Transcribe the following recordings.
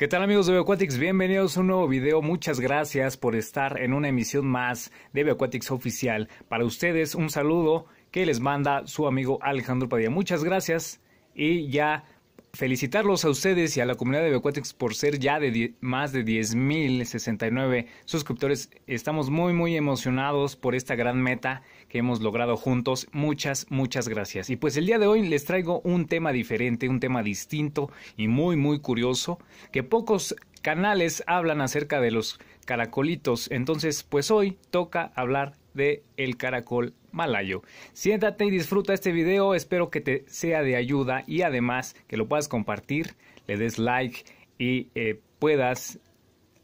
¿Qué tal amigos de Bioquatics? Bienvenidos a un nuevo video. Muchas gracias por estar en una emisión más de Bioquatics Oficial. Para ustedes un saludo que les manda su amigo Alejandro Padilla. Muchas gracias y ya felicitarlos a ustedes y a la comunidad de Becuatex por ser ya de más de 10.069 suscriptores. Estamos muy, muy emocionados por esta gran meta que hemos logrado juntos. Muchas, muchas gracias. Y pues el día de hoy les traigo un tema diferente, un tema distinto y muy, muy curioso que pocos canales hablan acerca de los caracolitos. Entonces, pues hoy toca hablar de El Caracol Malayo. Siéntate y disfruta este video, espero que te sea de ayuda y además que lo puedas compartir, le des like y eh, puedas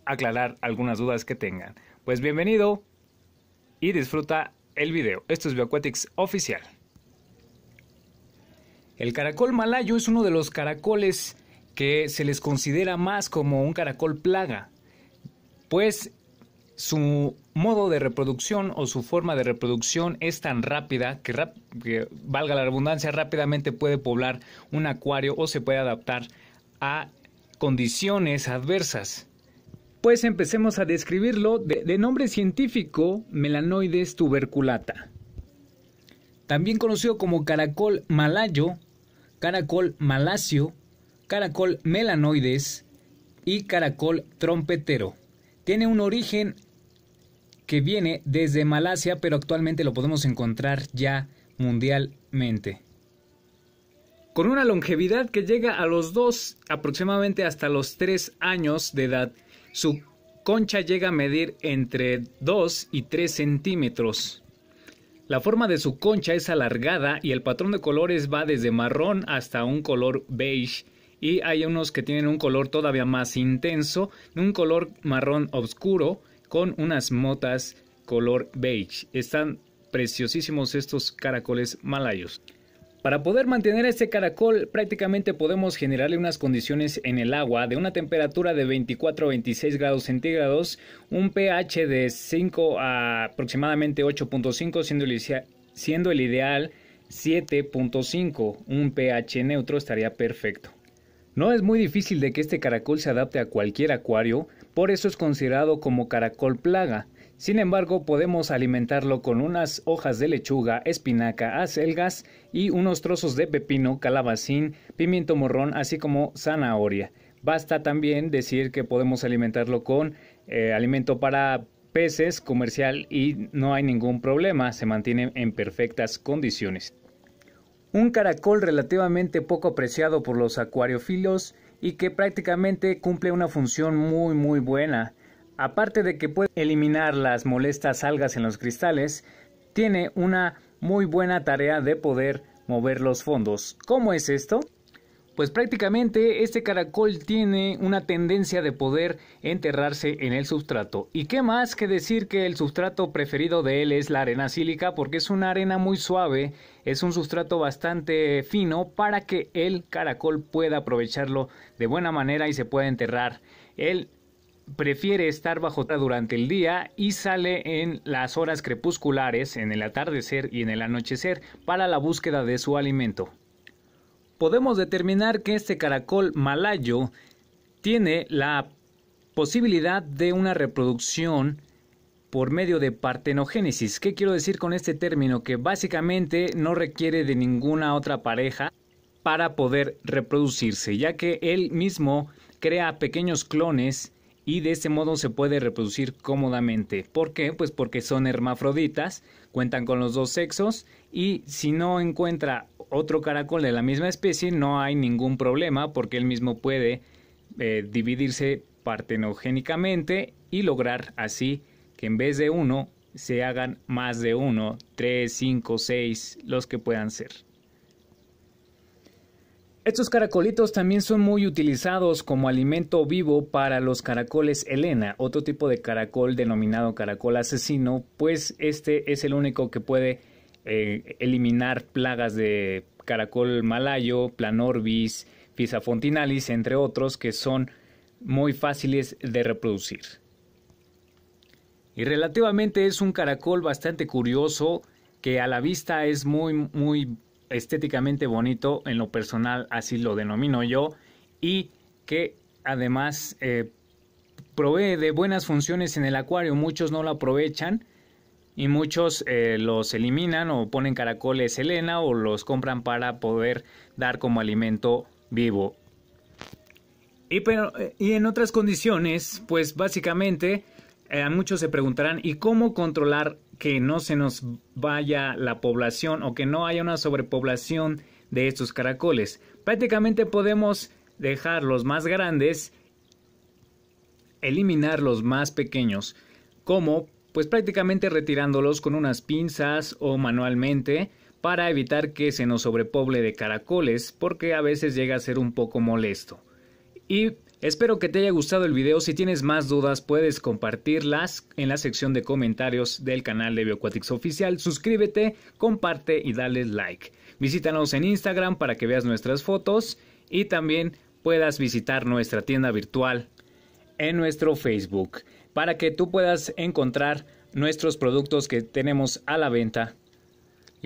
aclarar algunas dudas que tengan. Pues bienvenido y disfruta el video. Esto es Bioaquatics Oficial. El caracol malayo es uno de los caracoles que se les considera más como un caracol plaga, pues su modo de reproducción o su forma de reproducción es tan rápida que, valga la redundancia, rápidamente puede poblar un acuario o se puede adaptar a condiciones adversas. Pues empecemos a describirlo de, nombre científico Melanoides tuberculata. También conocido como caracol malayo, caracol malacio, caracol melanoides y caracol trompetero. Tiene un origen que viene desde Malasia, pero actualmente lo podemos encontrar ya mundialmente. Con una longevidad que llega a los 2, aproximadamente hasta los 3 años de edad, su concha llega a medir entre 2 y 3 centímetros. La forma de su concha es alargada y el patrón de colores va desde marrón hasta un color beige y hay unos que tienen un color todavía más intenso, un color marrón oscuro con unas motas color beige. Están preciosísimos estos caracoles malayos. Para poder mantener este caracol prácticamente podemos generarle unas condiciones en el agua de una temperatura de 24 a 26 grados centígrados, un pH de 5 a aproximadamente 8.5 siendo, siendo el ideal 7.5, un pH neutro estaría perfecto. No es muy difícil de que este caracol se adapte a cualquier acuario, por eso es considerado como caracol plaga. Sin embargo, podemos alimentarlo con unas hojas de lechuga, espinaca, acelgas y unos trozos de pepino, calabacín, pimiento morrón, así como zanahoria. Basta también decir que podemos alimentarlo con eh, alimento para peces comercial y no hay ningún problema, se mantiene en perfectas condiciones. Un caracol relativamente poco apreciado por los acuariofilos y que prácticamente cumple una función muy muy buena. Aparte de que puede eliminar las molestas algas en los cristales, tiene una muy buena tarea de poder mover los fondos. ¿Cómo es esto? pues prácticamente este caracol tiene una tendencia de poder enterrarse en el sustrato Y qué más que decir que el sustrato preferido de él es la arena sílica porque es una arena muy suave, es un sustrato bastante fino para que el caracol pueda aprovecharlo de buena manera y se pueda enterrar. Él prefiere estar bajo durante el día y sale en las horas crepusculares, en el atardecer y en el anochecer para la búsqueda de su alimento podemos determinar que este caracol malayo tiene la posibilidad de una reproducción por medio de partenogénesis. ¿Qué quiero decir con este término? Que básicamente no requiere de ninguna otra pareja para poder reproducirse, ya que él mismo crea pequeños clones y de este modo se puede reproducir cómodamente. ¿Por qué? Pues porque son hermafroditas, cuentan con los dos sexos y si no encuentra otro caracol de la misma especie no hay ningún problema porque él mismo puede eh, dividirse partenogénicamente y lograr así que en vez de uno se hagan más de uno, tres, cinco, seis, los que puedan ser. Estos caracolitos también son muy utilizados como alimento vivo para los caracoles Elena, otro tipo de caracol denominado caracol asesino, pues este es el único que puede eh, eliminar plagas de caracol malayo, planorbis, pisafontinalis, entre otros que son muy fáciles de reproducir. Y relativamente es un caracol bastante curioso que a la vista es muy muy estéticamente bonito, en lo personal así lo denomino yo, y que además eh, provee de buenas funciones en el acuario, muchos no lo aprovechan, y muchos eh, los eliminan o ponen caracoles Elena o los compran para poder dar como alimento vivo. Y, pero, eh, y en otras condiciones, pues básicamente eh, a muchos se preguntarán, ¿y cómo controlar que no se nos vaya la población o que no haya una sobrepoblación de estos caracoles? Prácticamente podemos dejar los más grandes, eliminar los más pequeños, ¿cómo? pues prácticamente retirándolos con unas pinzas o manualmente para evitar que se nos sobrepoble de caracoles porque a veces llega a ser un poco molesto. Y espero que te haya gustado el video, si tienes más dudas puedes compartirlas en la sección de comentarios del canal de Bioquatics Oficial, suscríbete, comparte y dale like. Visítanos en Instagram para que veas nuestras fotos y también puedas visitar nuestra tienda virtual en nuestro Facebook para que tú puedas encontrar nuestros productos que tenemos a la venta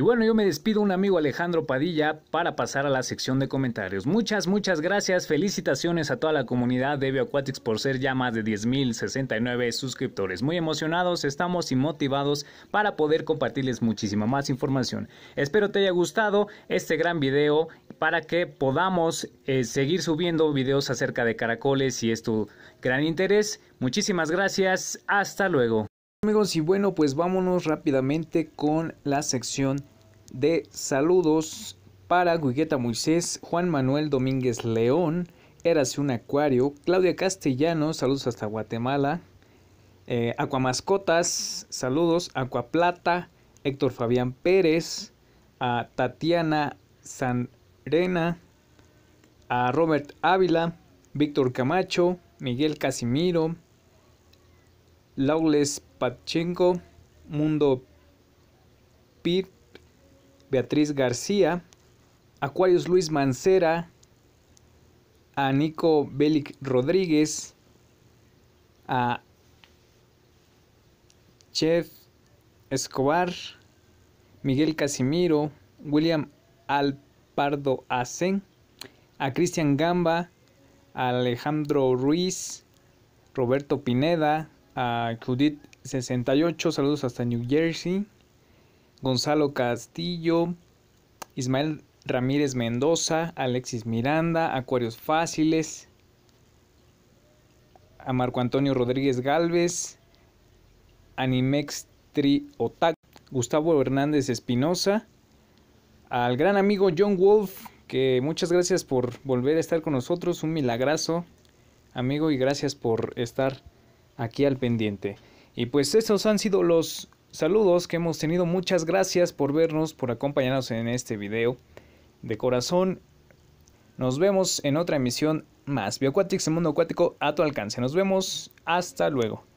y bueno, yo me despido un amigo Alejandro Padilla para pasar a la sección de comentarios. Muchas, muchas gracias. Felicitaciones a toda la comunidad de Bioaquatics por ser ya más de 10.069 suscriptores. Muy emocionados estamos y motivados para poder compartirles muchísima más información. Espero te haya gustado este gran video para que podamos eh, seguir subiendo videos acerca de caracoles y es tu gran interés. Muchísimas gracias. Hasta luego amigos y bueno pues vámonos rápidamente con la sección de saludos para Guigueta Moisés, Juan Manuel Domínguez León, Érase un Acuario, Claudia Castellano, saludos hasta Guatemala, eh, Aquamascotas, saludos, Aquaplata, Héctor Fabián Pérez, a Tatiana Sanrena, a Robert Ávila, Víctor Camacho, Miguel Casimiro, Laules Pachenko, Mundo pit Beatriz García, Aquarius Luis Mancera, a Nico Belic Rodríguez, a Chef Escobar, Miguel Casimiro, William Alpardo Asen, a Cristian Gamba, Alejandro Ruiz, Roberto Pineda, a Judith68, saludos hasta New Jersey, Gonzalo Castillo, Ismael Ramírez Mendoza, Alexis Miranda, Acuarios Fáciles, a Marco Antonio Rodríguez Galvez, Animex Tri Gustavo Hernández Espinosa, al gran amigo John Wolf, que muchas gracias por volver a estar con nosotros, un milagrazo, amigo, y gracias por estar aquí al pendiente. Y pues esos han sido los saludos que hemos tenido. Muchas gracias por vernos, por acompañarnos en este video. De corazón, nos vemos en otra emisión más. Bioacuatics, el mundo acuático a tu alcance. Nos vemos. Hasta luego.